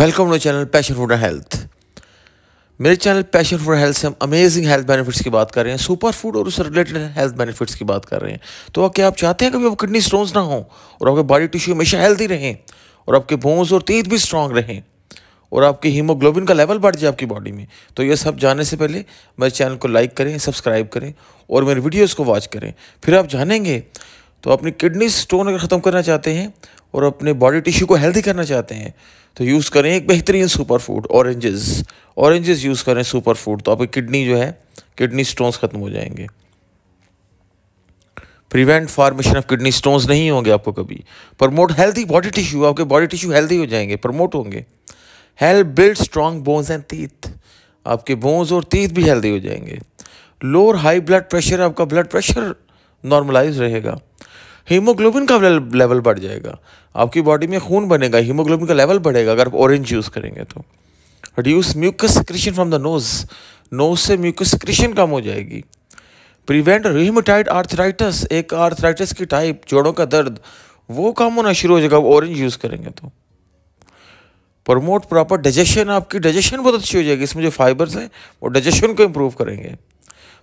Welcome to channel passion for health मेरे channel passion for health से हम amazing health benefits की बात कर रहे हैं सुपर फूड और उससे रिलेटेड हेल्थ बेनिफिट्स की बात कर रहे हैं तो क्या आप चाहते हैं कभी आप किडनी स्टोन्स ना हो और आपके बॉडी टिश्यू हमेशा हेल्थी रहें और आपके बोन्स और तेज भी स्ट्रांग रहें और आपके हीमोग्लोबिन का लेवल बढ़ जाए आपकी बॉडी में तो ये सब जानने से पहले मेरे चैनल को लाइक करें सब्सक्राइब करें और मेरे वीडियोज़ को वॉच करें फिर आप जानेंगे तो अपनी किडनी स्टोन अगर ख़त्म करना चाहते हैं और अपने बॉडी टिश्यू को हेल्दी करना चाहते हैं तो यूज़ करें एक बेहतरीन super food oranges oranges use करें सुपर फूड तो आपकी किडनी जो है किडनी स्टोन्स ख़त्म हो जाएंगे prevent formation of kidney stones नहीं होंगे आपको कभी प्रमोट हेल्दी बॉडी टिश्यू आपके बॉडी टिश्यू हेल्दी हो जाएंगे प्रमोट होंगे help build strong bones and teeth आपके बोन्स और तीथ भी हेल्दी हो जाएंगे लोअर हाई ब्लड प्रेशर आपका ब्लड प्रेशर नॉर्मलाइज रहेगा हीमोग्लोबिन का लेवल बढ़ जाएगा आपकी बॉडी में खून बनेगा हीमोग्लोबिन का लेवल बढ़ेगा अगर आप ऑरेंज यूज़ करेंगे तो reduce mucus secretion from the nose nose से म्यूकस सिक्रीशन कम हो जाएगी प्रिवेंट रिमोटाइड आर्थराइटस एक आर्थराइटिस की टाइप जोड़ों का दर्द वो कम होना शुरू हो जाएगा आप ऑरेंज यूज़ करेंगे तो प्रमोट प्रॉपर डाइजेशन आपकी डाइजेशन बहुत अच्छी हो जाएगी इसमें जो फाइबर्स हैं वो डाइजेशन को इम्प्रूव करेंगे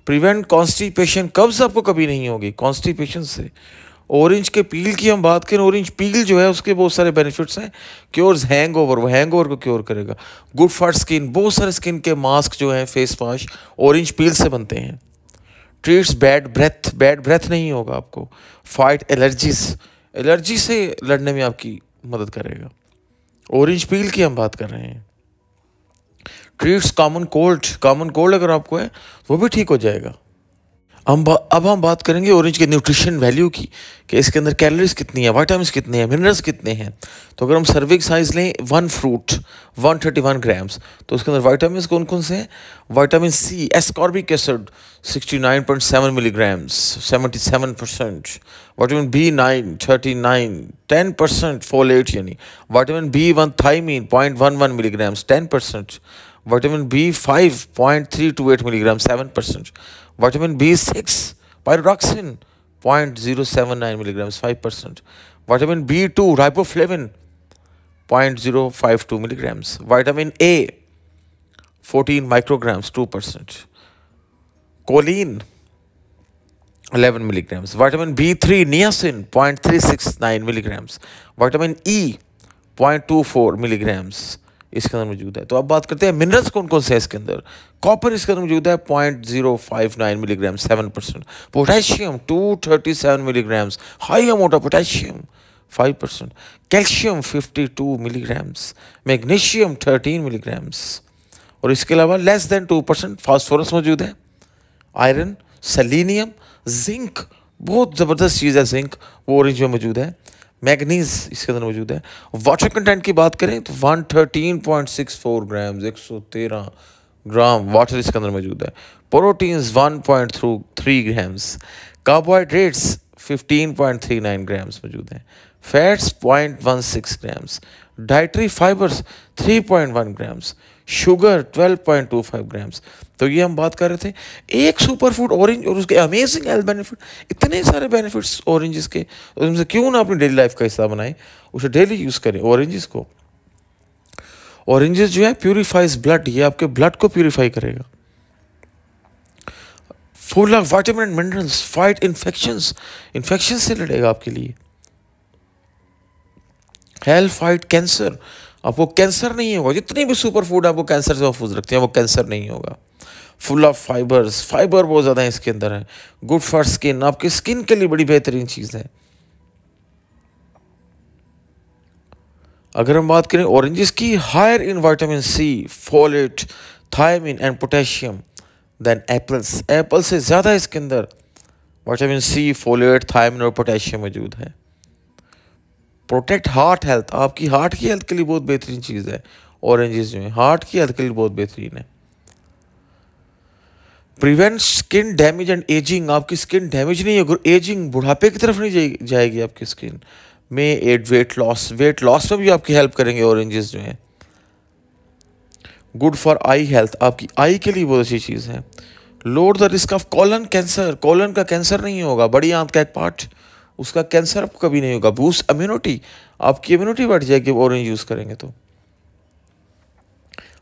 प्रिवेंट कॉन्स्टिपेशन कब्ज़ आपको कभी नहीं होगी कॉन्स्टिपेशन से ऑरेंज के पील की हम बात करें ऑरेंज पील जो है उसके बहुत सारे बेनिफिट्स हैं क्योर्स हैंग ओवर वो हैंग ओवर को क्योर करेगा गुड फॉर स्किन बहुत सारे स्किन के मास्क जो हैं फेस वाश ऑरेंज पील से बनते हैं treats bad breath bad breath नहीं होगा आपको फाइट एलर्जीज एलर्जी से लड़ने में आपकी मदद करेगा ऑरेंज पील की हम बात कर रहे हैं treats common cold common cold अगर आपको है वो भी ठीक हो जाएगा हम अब हम बात करेंगे ऑरेंज के न्यूट्रिशन वैल्यू की कि इसके अंदर कैलोरीज कितनी है वाइटामस कितने हैं मिनरल्स कितने हैं तो अगर हम सर्विक साइज लें वन फ्रूट 131 ग्राम्स तो उसके अंदर वाइटामिन कौन कौन से हैं vitamin C ascorbic acid 69.7 milligrams 77 percent vitamin B nine thirty nine ten percent folate यानी vitamin B one thiamine point one one milligrams ten percent vitamin B5 0.328 milligram 7%, vitamin B6 pyridoxin 0.079 milligrams 5%, vitamin B2 riboflavin 0.052 milligrams, vitamin A 14 micrograms 2%, choline 11 milligrams, vitamin B3 niacin 0.369 milligrams, vitamin E 0.24 milligrams इसके अंदर मौजूद है तो अब बात करते हैं minerals कौन कौन से है इसके अंदर कॉपर इसके अंदर मौजूद है point zero five nine milligram seven percent potassium two thirty seven milligrams high amount of potassium five percent calcium fifty two milligrams magnesium thirteen milligrams और इसके अलावा less than two percent phosphorus मौजूद है iron selenium zinc बहुत ज़बरदस्त चीज़ है zinc वो orange में मौजूद है मैगनीज इसके अंदर मौजूद है वाटर कंटेंट की बात करें तो 113.64 ग्राम 113 ग्राम वाटर इसके अंदर मौजूद है प्रोटीन्स 1.3 ग्राम्स कार्बोहाइड्रेट्स 15.39 ग्राम्स मौजूद हैं fats 0.16 grams dietary fibres 3.1 grams sugar 12.25 grams तो ये हम बात कर रहे थे एक सुपर फूड ऑरेंज और उसके अमेजिंग हेल्थ बेनिफिट इतने सारे बेनिफिट्स ऑरेंजेस के तो उनसे क्यों ना अपनी डेली लाइफ का हिस्सा बनाएं उसे डेली यूज़ करें ऑरेंजेस को ऑरेंजेस जो है प्योरीफाइज ब्लड ये आपके ब्लड को प्योरीफाई करेगा full of vitamin and minerals fight infections infection से लड़ेगा आपके लिए हेल्थ फाइट कैंसर आपको कैंसर नहीं होगा जितनी भी सुपर फूड आपको कैंसर से महफूज रखते हैं वो कैंसर नहीं होगा फुल ऑफ फाइबर्स फाइबर बहुत ज़्यादा है इसके अंदर है गुड फॉर स्किन आपकी स्किन के लिए बड़ी बेहतरीन चीज़ है अगर हम बात करें ऑरेंजेस की higher in vitamin C folate thiamine and potassium than apples apple से ज़्यादा इसके अंदर वाइटामिन सी फोलेट थायमिन और पोटेशियम मौजूद है प्रोटेक्ट हार्ट हेल्थ आपकी हार्ट की हेल्थ के लिए बहुत बेहतरीन चीज़ है ऑरेंजेस जो है हार्ट की हेल्थ के लिए बहुत बेहतरीन है prevent skin damage and ageing आपकी स्किन डैमेज नहीं होगी एजिंग बुढ़ापे की तरफ नहीं जाएगी आपकी स्किन में aid weight loss weight loss में भी आपकी हेल्प करेंगे ऑरेंजेस जो हैं गुड फॉर आई हेल्थ आपकी आई के लिए बहुत अच्छी चीज़ है lower the risk of colon cancer colon का कैंसर नहीं होगा बड़ी आंत का एक पार्ट उसका कैंसर आपको कभी नहीं होगा बूस्ट इम्यूनिटी आपकी इम्यूनिटी बढ़ जाएगी ऑरेंज यूज़ करेंगे तो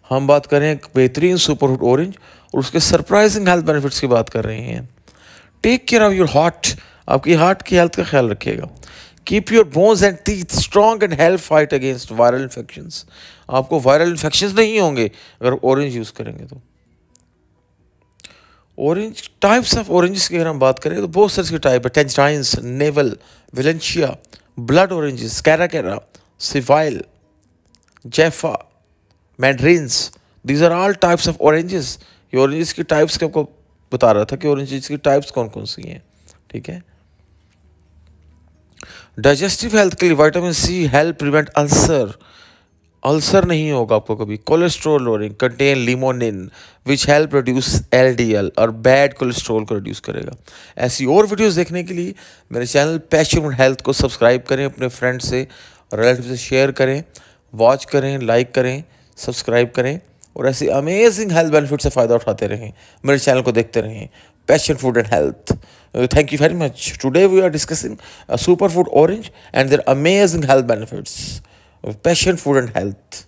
हम बात करें बेहतरीन सुपरफूड ऑरेंज और उसके सरप्राइजिंग हेल्थ बेनिफिट्स की बात कर रहे हैं take care of your heart आपकी हार्ट की हेल्थ का ख्याल रखिएगा keep your bones and teeth strong and help fight against viral infection आपको वायरल इन्फेक्शन नहीं होंगे अगर ऑरेंज यूज़ करेंगे तो ऑरेंज टाइप्स ऑफ ऑरेंजेस की अगर हम बात करें तो बहुत सारे इसके टाइप है tangerines navel Valencia blood oranges Cara Cara Seville Jaffa mandarins these are all types of oranges ये ऑरेंजेस की टाइप्स के आपको बता रहा था कि ऑरेंजेस की टाइप्स कौन कौन सी हैं ठीक है डाइजेस्टिव हेल्थ के लिए vitamin C help prevent ulcer ulcer नहीं होगा आपको कभी cholesterol lowering contain limonin which help produce L D L और बैड कोलेस्ट्रोल को रिड्यूस करेगा ऐसी और वीडियोस देखने के लिए मेरे चैनल पैशन हेल्थ को सब्सक्राइब करें अपने फ्रेंड से और रिलेटिव से शेयर करें वॉच करें लाइक करें सब्सक्राइब करें और ऐसे अमेजिंग हेल्थ बेनिफिट से फ़ायदा उठाते रहें मेरे चैनल को देखते रहें passion food and health thank you very much today we are discussing super food orange and their amazing health benefits of passion, food, and health.